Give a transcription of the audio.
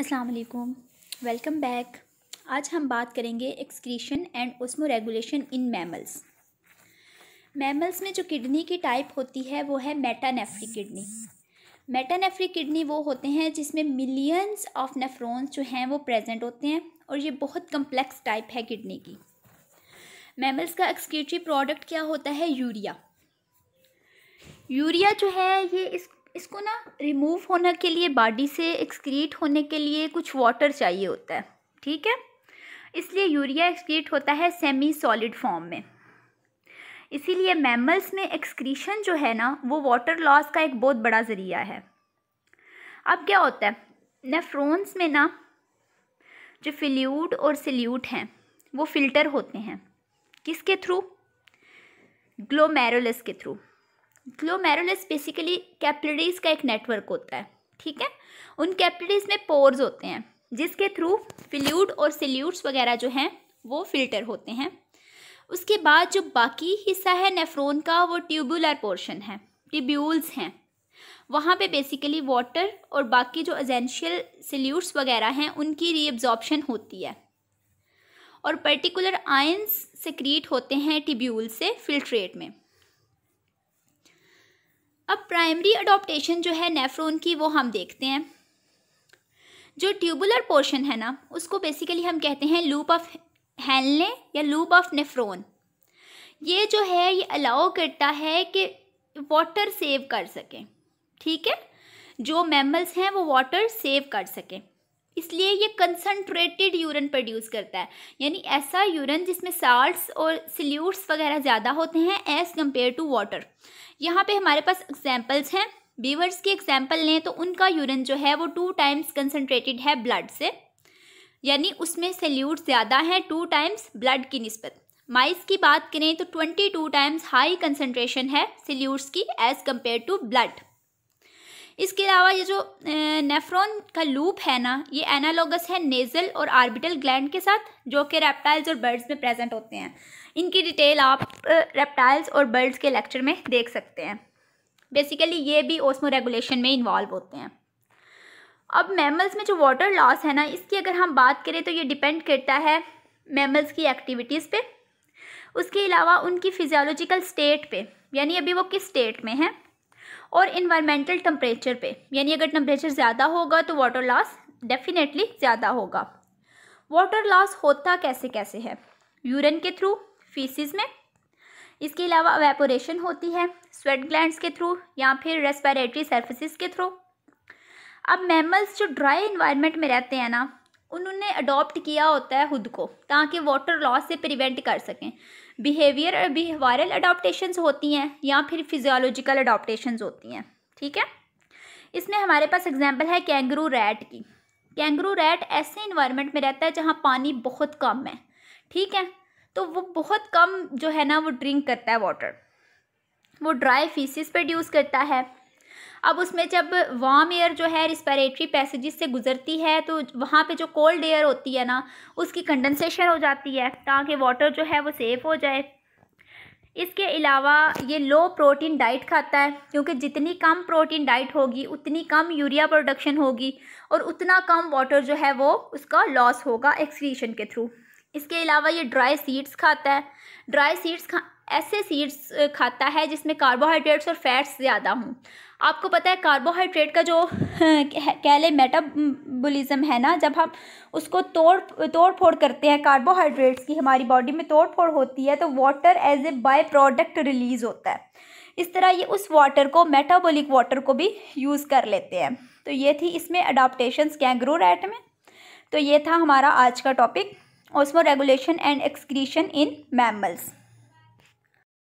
अस्सलाम वालेकुम welcome back आज हम बात करेंगे excretion and osmoregulation in mammals mammals में जो किडनी की टाइप होती है वो है मेटानेफ्री किडनी मेटानेफ्री किडनी वो होते हैं जिसमें मिलियंस ऑफ नेफ्रॉन्स जो हैं वो प्रेजेंट होते हैं और ये बहुत कम्प्लेक्स टाइप है किडनी की मैमल्स का एक्सक्रीटरी प्रोडक्ट क्या होता है यूरिया यूरिया जो है ये इस इसको ना रिमूव होने के लिए बॉडी से एक्सक्रीट होने के लिए कुछ वाटर चाहिए होता है ठीक है इसलिए यूरिया एक्सक्रीट होता है सेमी सॉलिड फॉर्म में इसीलिए मैमल्स में एक्सक्रीशन जो है ना वो वाटर लॉस का एक बहुत बड़ा ज़रिया है अब क्या होता है नेफ्रोन्स में ना जो फिल्यूड और सिल्यूट हैं वो फ़िल्टर होते हैं किसके थ्रू ग्लोमेरोलस के थ्रू ग्लोमेरुलस बेसिकली कैपिलरीज का एक नेटवर्क होता है ठीक है उन कैपिलरीज में पोर्स होते हैं जिसके थ्रू फिल्यूड और सिल्यूट्स वगैरह जो हैं वो फिल्टर होते हैं उसके बाद जो बाकी हिस्सा है नेफ्रोन का वो ट्यूबुलर पोर्शन है ट्यूब्यूल्स हैं वहाँ पे बेसिकली वाटर और बाकी जो एजेंशियल सिल्यूट्स वगैरह हैं उनकी रीअब्जॉर्प्शन होती है और पर्टिकुलर आयंस सेक्रीट होते हैं टिब्यूल से फिल्ट्रेट में अब प्राइमरी अडोप्टेशन जो है नेफ्रोन की वो हम देखते हैं जो ट्यूबुलर पोर्शन है ना उसको बेसिकली हम कहते हैं लूप ऑफ हैलने या लूप ऑफ नेफ्रोन ये जो है ये अलाउ करता है कि वाटर सेव कर सकें ठीक है जो मेमल्स हैं वो वाटर सेव कर सकें इसलिए ये कंसनट्रेटेड यूरन प्रोड्यूस करता है यानी ऐसा यूरन जिसमें साल्ट्स और सल्यूट्स वगैरह ज़्यादा होते हैं एज़ कम्पेयर टू वाटर यहाँ पे हमारे पास एग्जाम्पल्स हैं बीवर्स की एग्जाम्पल लें तो उनका यूरन जो है वो टू टाइम्स कंसनट्रेटेड है ब्लड से यानी उसमें सल्यूट ज़्यादा हैं टू टाइम्स ब्लड की नस्बत माइस की बात करें तो twenty two times high concentration है सल्यूट्स की एज़ कम्पेयर टू ब्लड इसके अलावा ये जो नेफ्रॉन का लूप है ना ये एनालोगस है नेजल और आर्बिटल ग्लैंड के साथ जो कि रेप्टाइल्स और बर्ड्स में प्रेजेंट होते हैं इनकी डिटेल आप रेप्टाइल्स और बर्ड्स के लेक्चर में देख सकते हैं बेसिकली ये भी ओस्मो रेगुलेशन में इन्वॉल्व होते हैं अब मैमल्स में जो वाटर लॉस है ना इसकी अगर हम बात करें तो ये डिपेंड करता है मैमल्स की एक्टिविटीज़ पे उसके अलावा उनकी फिजियोलॉजिकल स्टेट पे यानी अभी वो किस स्टेट में हैं और इन्वायरमेंटल टम्परेचर पे यानी अगर टम्परेचर ज़्यादा होगा तो वाटर लॉस डेफिनेटली ज़्यादा होगा वाटर लॉस होता कैसे कैसे है यूरिन के थ्रू फीसिस में इसके अलावा अवेपोरेशन होती है स्वेट ग्लैंड्स के थ्रू या फिर रेस्पिरेटरी सर्फिस के थ्रू अब मैमल्स जो ड्राई इन्वायरमेंट में रहते हैं ना उन्होंने अडॉप्ट किया होता है खुद को ताकि वाटर लॉस से प्रिवेंट कर सकें बिहेवियर और बिहेवायरल अडोप्टेशंस होती हैं या फिर फिजियोलॉजिकल अडोप्टेशंस होती हैं ठीक है इसमें हमारे पास एग्जाम्पल है कैंगरू रैट की कैंगरू रैट ऐसे इन्वायरमेंट में रहता है जहाँ पानी बहुत कम है ठीक है तो वो बहुत कम जो है ना वो ड्रिंक करता है वाटर वो ड्राई फीसिस प्रोड्यूस करता है अब उसमें जब वार्म एयर जो है रिस्पायरेटरी पैसेजेस से गुजरती है तो वहाँ पे जो कोल्ड एयर होती है ना उसकी कंडेंसेशन हो जाती है ताकि वाटर जो है वो सेफ़ हो जाए इसके अलावा ये लो प्रोटीन डाइट खाता है क्योंकि जितनी कम प्रोटीन डाइट होगी उतनी कम यूरिया प्रोडक्शन होगी और उतना कम वाटर जो है वो उसका लॉस होगा एक्सक्रीशन के थ्रू इसके अलावा ये ड्राई सीड्स खाता है ड्राई सीड्स खा ऐसे सीड्स खाता है जिसमें कार्बोहाइड्रेट्स और फैट्स ज़्यादा हों आपको पता है कार्बोहाइड्रेट का जो कह लें मेटाबोलिज्म है ना जब हम उसको तोड़ तोड़ फोड़ करते हैं कार्बोहाइड्रेट्स की हमारी बॉडी में तोड़ फोड़ होती है तो water as a by product release होता है इस तरह ये उस वाटर को मेटाबॉलिक वाटर को भी यूज़ कर लेते हैं तो ये थी इसमें अडाप्टेशन कैंगरू रैट में तो ये था हमारा आज का topic osmoregulation and excretion in mammals